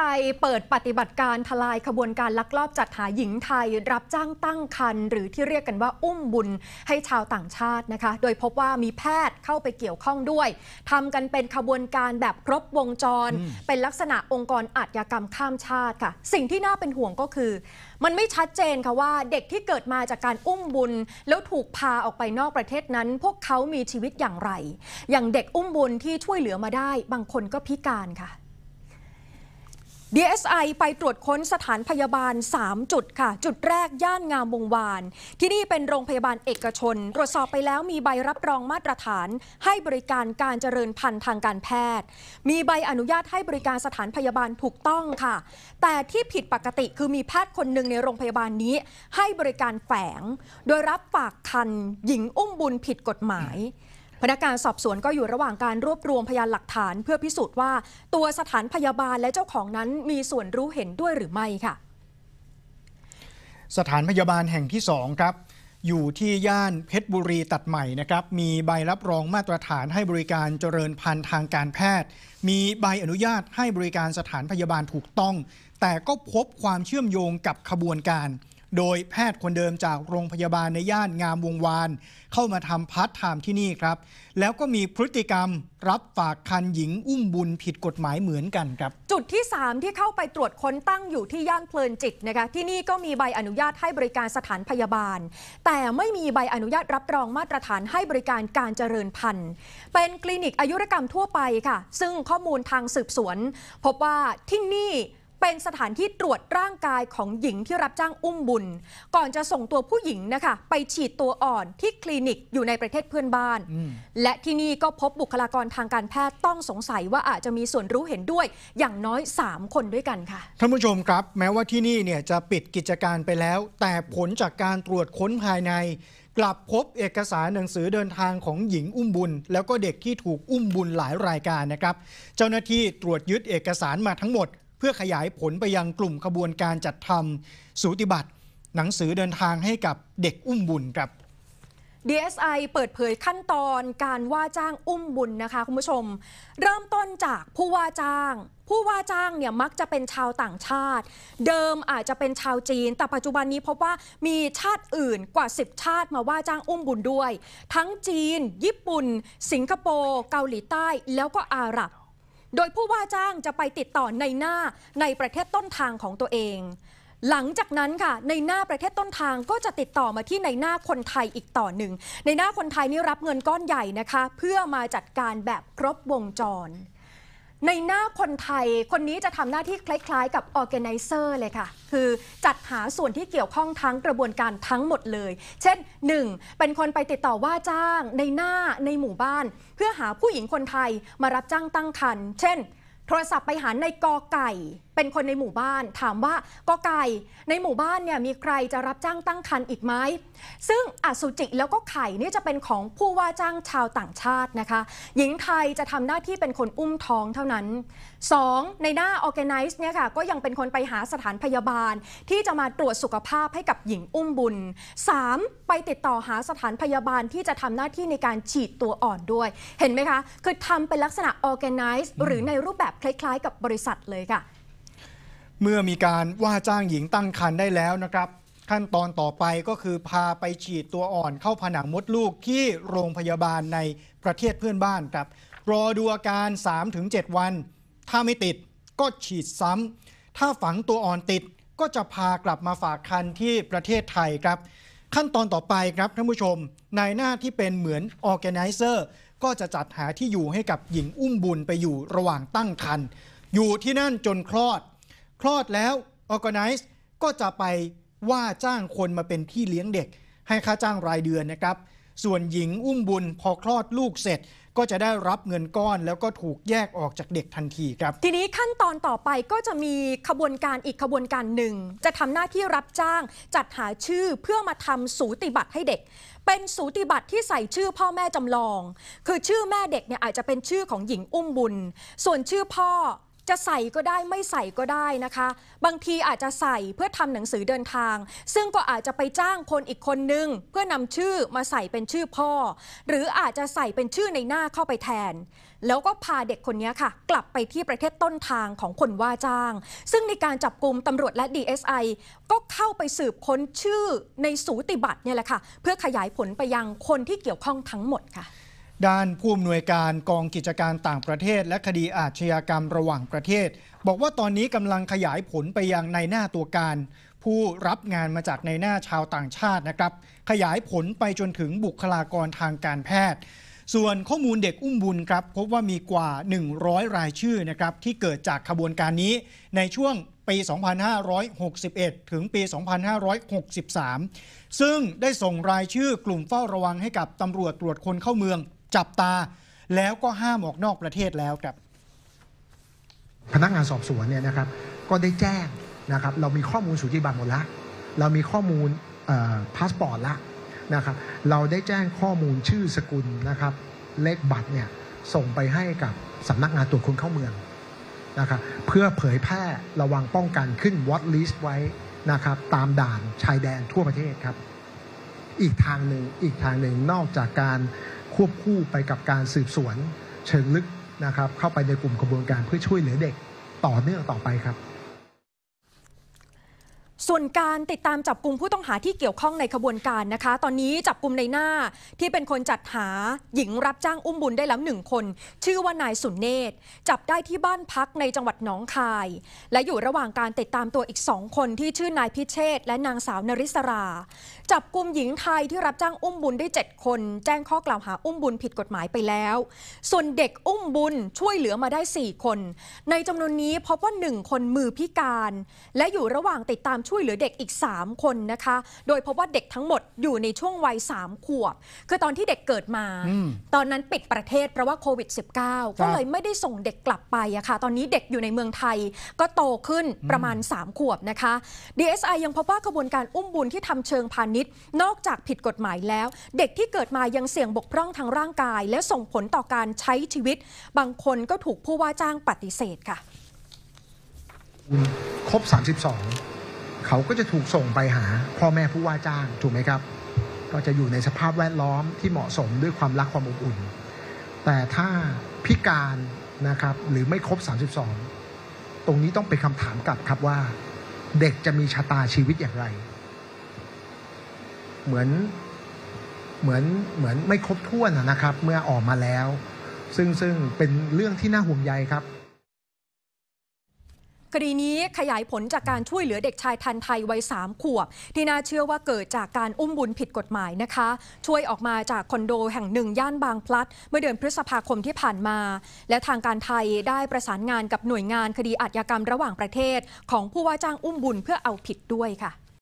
BSI เปิดปฏิบัติการทลายขบวนการลักลอบจัดหาหญิงไทย รับจ้างตั้งคันหรือที่เรียกกันว่าอุ้มบุญให้ชาวต่างชาตินะคะ โดยพบว่ามีแพทย์เข้าไปเกี่ยวข้องด้วยทำกันเป็นขบวนการแบบครบวงจร เป็นลักษณะองค์กรอาชญากรรมข้ามชาติค่ะ สิ่งที่น่าเป็นห่วงก็คือ มันไม่ชัดเจนค่ะว่าเด็กที่เกิดมาจากการอุ้มบุญ แล้วถูกพาออกไปนอกประเทศนั้น พวกเขามีชีวิตอย่างไร อย่างเด็กอุ้มบุญที่ช่วยเหลือมาได้ บางคนก็พิการค่ะ DSI ไปตรวจค้นสถานพยาบาล3จุดค่ะจุดแรกย่านงามวงวาน ที่นี่เป็นโรงพยาบาลเอกชน ตรวจสอบไปแล้วมีใบรับรองมาตรฐาน ให้บริการการเจริญพันธุ์ทางการแพทย์ มีใบอนุญาตให้บริการสถานพยาบาลถูกต้องค่ะ แต่ที่ผิดปกติคือมีแพทย์คนหนึ่งในโรงพยาบาลนี้ ให้บริการแฝง โดยรับฝากคัน หญิงอุ้มบุญผิดกฎหมายพนักงานสอบสวนก็อยู่ระหว่างการรวบรวมพยานหลักฐานเพื่อพิสูจน์ว่าตัวสถานพยาบาลและเจ้าของนั้นมีส่วนรู้เห็นด้วยหรือไม่ค่ะ สถานพยาบาลแห่งที่ 2 ครับ อยู่ที่ย่านเพชรบุรีตัดใหม่นะครับมีใบรับรองมาตรฐานให้บริการเจริญพันธุ์ทางการแพทย์ มีใบอนุญาตให้บริการสถานพยาบาลถูกต้อง แต่ก็พบความเชื่อมโยงกับขบวนการโดยแพทย์คนเดิมจากโรงพยาบาลในย่านงามวงวาน เข้ามาทำพาร์ทไทม์ที่นี่ครับ แล้วก็มีพฤติกรรมรับฝากคันหญิงอุ้มบุญผิดกฎหมายเหมือนกันครับ จุดที่ 3 ที่เข้าไปตรวจค้นตั้งอยู่ที่ย่านเพลินจิตนะคะที่นี่ก็มีใบอนุญาตให้บริการสถานพยาบาล แต่ไม่มีใบอนุญาตรับรองมาตรฐานให้บริการการเจริญพันธุ์ เป็นคลินิกอายุรกรรมทั่วไปค่ะ ซึ่งข้อมูลทางสืบสวน พบว่าที่นี่เป็นสถานที่ตรวจร่างกายของหญิงที่รับจ้างอุ้มบุญ ก่อนจะส่งตัวผู้หญิงนะคะไปฉีดตัวอ่อนที่คลินิก อยู่ในประเทศเพื่อนบ้าน และที่นี่ก็พบบุคลากรทางการแพทย์ต้องสงสัยว่าอาจจะมีส่วนรู้เห็นด้วยอย่างน้อย 3 คนด้วยกันค่ะท่านผู้ชมครับ แม้ว่าที่นี่เนี่ยจะปิดกิจการไปแล้ว แต่ผลจากการตรวจค้นภายใน กลับพบเอกสารหนังสือเดินทางของหญิงอุ้มบุญแล้วก็เด็กที่ถูกอุ้มบุญหลายรายการนะครับเจ้าหน้าที่ตรวจยึดเอกสารมาทั้งหมดเพื่อขยายผลไปยังกลุ่มขบวนการจัดทำสูติบัตรหนังสือเดินทางให้กับเด็กอุ้มบุญครับ DSI เปิดเผยขั้นตอนการว่าจ้างอุ้มบุญนะคะคุณผู้ชม เริ่มต้นจากผู้ว่าจ้าง ผู้ว่าจ้างเนี่ยมักจะเป็นชาวต่างชาติ เดิมอาจจะเป็นชาวจีน แต่ปัจจุบันนี้พบว่ามีชาติอื่นกว่า 10 ชาติ มาว่าจ้างอุ้มบุญด้วย ทั้งจีน ญี่ปุ่น สิงคโปร์เกาหลีใต้ แล้วก็อาหรับโดยผู้ว่าจ้างจะไปติดต่อในหน้าในประเทศต้นทางของตัวเอง หลังจากนั้นค่ะ ในหน้าประเทศต้นทางก็จะติดต่อมาที่ในหน้าคนไทยอีกต่อหนึ่ง ในหน้าคนไทยนี่รับเงินก้อนใหญ่นะคะ เพื่อมาจัดการแบบครบวงจรในหน้าคนไทยคนนี้จะทำหน้าที่คล้ายๆกับ organizer เลยค่ะ คือจัดหาส่วนที่เกี่ยวข้องทั้งกระบวนการทั้งหมดเลย เช่น 1. เป็นคนไปติดต่อว่าจ้างในหน้าในหมู่บ้าน เพื่อหาผู้หญิงคนไทยมารับจ้างตั้งครรภ์เช่น โทรศัพท์ไปหาในกอไก่เป็นคนในหมู่บ้านถามว่าก็ไก่ ในหมู่บ้านเนี่ยมีใครจะรับจ้างตั้งคันอีกไหมซึ่งอสุจิแล้วก็ไข่นี่จะเป็นของผู้ว่าจ้างชาวต่างชาตินะคะ หญิงไทยจะทำหน้าที่เป็นคนอุ้มท้องเท่านั้น 2. ในหน้า organize เนี่ยค่ะก็ยังเป็นคนไปหาสถานพยาบาล ที่จะมาตรวจสุขภาพให้กับหญิงอุ้มบุญ 3. ไปติดต่อหาสถานพยาบาลที่จะทำหน้าที่ในการฉีดตัวอ่อนด้วย เห็นไหมคะ คือทำเป็นลักษณะ organize หรือในรูปแบบคล้ายๆ กับบริษัทเลยค่ะเมื่อมีการว่าจ้างหญิงตั้งครรภ์ได้แล้วนะครับ ขั้นตอนต่อไปก็คือพาไปฉีดตัวอ่อนเข้าผนังมดลูกที่โรงพยาบาลในประเทศเพื่อนบ้านครับรอดูอาการ3-7วัน ถ้าไม่ติดก็ฉีดซ้ำถ้าฝังตัวอ่อนติดก็จะพากลับมาฝากคันที่ประเทศไทยครับ ขั้นตอนต่อไปครับท่านผู้ชมนายหน้าที่เป็นเหมือนออแกไนเซอร์ก็จะจัดหาที่อยู่ให้กับหญิงอุ้มบุญไปอยู่ระหว่างตั้งครรภ์อยู่ที่นั่นจนคลอดคลอดแล้วออร์แกไนซ์ก็จะไปว่าจ้างคนมาเป็นพี่เลี้ยงเด็ก ให้ค่าจ้างรายเดือนนะครับ ส่วนหญิงอุ้มบุญพอคลอดลูกเสร็จก็จะได้รับเงินก้อน แล้วก็ถูกแยกออกจากเด็กทันทีครับทีนี้ขั้นตอนต่อไปก็จะมีขบวนการอีกขบวนการหนึ่งจะทำหน้าที่รับจ้าง จัดหาชื่อเพื่อมาทำสูติบัตรให้เด็ก เป็นสูติบัตรที่ใส่ชื่อพ่อแม่จำลอง คือชื่อแม่เด็กเนี่ยอาจจะเป็นชื่อของหญิงอุ้มบุญส่วนชื่อพ่อจะใส่ก็ได้ไม่ใส่ก็ได้นะคะ บางทีอาจจะใส่เพื่อทำหนังสือเดินทาง ซึ่งก็อาจจะไปจ้างคนอีกคนนึงเพื่อนำชื่อมาใส่เป็นชื่อพ่อ หรืออาจจะใส่เป็นชื่อในหน้าเข้าไปแทน แล้วก็พาเด็กคนนี้ค่ะ กลับไปที่ประเทศต้นทางของคนว่าจ้าง ซึ่งในการจับกลุ่มตำรวจและ DSI ก็เข้าไปสืบค้นชื่อในสูติบัตรเนี่ยแหละค่ะเพื่อขยายผลไปยังคนที่เกี่ยวข้องทั้งหมดค่ะด้านผู้อำนวยการกองกิจการต่างประเทศ และคดีอาชญากรรมระหว่างประเทศ บอกว่าตอนนี้กำลังขยายผลไปยังในหน้าตัวการ ผู้รับงานมาจากในหน้าชาวต่างชาตินะครับขยายผลไปจนถึงบุคลากรทางการแพทย์ ส่วนข้อมูลเด็กอุ้มบุญครับพบว่ามีกว่า 100 รายชื่อนะครับที่เกิดจากขบวนการนี้ในช่วงปี 2561 ถึงปี 2563 ซึ่งได้ส่งรายชื่อกลุ่มเฝ้าระวังให้กับตำรวจตรวจคนเข้าเมืองจับตาแล้วก็ห้ามออกนอกประเทศแล้วครับ พนักงานสอบสวนเนี่ยนะครับ ก็ได้แจ้งนะครับ เรามีข้อมูลสุจิบัตรหมดละ เรามีข้อมูลพาสปอร์ตละนะครับ เราได้แจ้งข้อมูลชื่อสกุลนะครับ เลขบัตรเนี่ย ส่งไปให้กับสำนักงานตรวจคนเข้าเมืองนะครับเพื่อเผยแพร่ระวังป้องกันขึ้นวอตลิสต์ไว้นะครับ ตามด่านชายแดนทั่วประเทศครับ อีกทางหนึ่งอีกทางหนึ่งนอกจากการควบคู่ไปกับการสืบสวนเชิงลึกนะครับ เข้าไปในกลุ่มขบวนการเพื่อช่วยเหลือเด็กต่อเนื่องต่อไปครับส่วนการติดตามจับกลุ่มผู้ต้องหาที่เกี่ยวข้องในขบวนการนะคะ ตอนนี้จับกลุ่มในหน้าที่เป็นคนจัดหา หญิงรับจ้างอุ้มบุญได้แล้วหนึ่งคน ชื่อว่านายสุนเนศจับได้ที่บ้านพักในจังหวัดหนองคาย และอยู่ระหว่างการติดตามตัวอีกสองคนที่ชื่อนายพิเชษและนางสาวนริศราจับกลุ่มหญิงไทยที่รับจ้างอุ้มบุญได้ 7 คน แจ้งข้อกล่าวหาอุ้มบุญผิดกฎหมายไปแล้ว ส่วนเด็กอุ้มบุญช่วยเหลือมาได้ 4 คน ในจำนวนนี้พบว่า1คนมือพิการ และอยู่ระหว่างติดตามช่วยเหลือเด็กอีก 3 คนนะคะ โดยพบว่าเด็กทั้งหมดอยู่ในช่วงวัย 3 ขวบ คือตอนที่เด็กเกิดมา ตอนนั้นปิดประเทศ เพราะว่าโควิด -19 ก็เลยไม่ได้ส่งเด็กกลับไปอะค่ะ ตอนนี้เด็กอยู่ในเมืองไทย ก็โตขึ้นประมาณ 3 ขวบนะคะ DSI ยังพบว่ากระบวนการอุ้มบุญที่ทำเชิงพาณิชย์ นอกจากผิดกฎหมายแล้ว เด็กที่เกิดมายังเสี่ยงบกพร่องทางร่างกาย และส่งผลต่อการใช้ชีวิต บางคนก็ถูกผู้ว่าจ้างปฏิเสธค่ะ ครบ 32เขาก็จะถูกส่งไปหาพ่อแม่ผู้ว่าจ้างถูกไหมครับ ก็จะอยู่ในสภาพแวดล้อมที่เหมาะสมด้วยความรักความอบอุ่น แต่ถ้าพิการนะครับหรือไม่ครบ 32 ตรงนี้ต้องเป็นคำถามกลับครับว่าเด็กจะมีชะตาชีวิตอย่างไรเหมือนเหมือนเหมือนไม่ครบถ้วนนะครับ เมื่อออกมาแล้ว ซึ่งซึ่งเป็นเรื่องที่น่าห่วงใยครับคดีนี้ขยายผลจากการช่วยเหลือเด็กชายทันไทยวัยสามขวบ ที่น่าเชื่อว่าเกิดจากการอุ้มบุญผิดกฎหมายนะคะ ช่วยออกมาจากคอนโดแห่งหนึ่งย่านบางพลัด เมื่อเดือนพฤษภาคมที่ผ่านมา และทางการไทยได้ประสานงานกับหน่วยงานคดีอาญากรรมระหว่างประเทศของผู้ว่าจ้างอุ้มบุญเพื่อเอาผิดด้วยค่ะ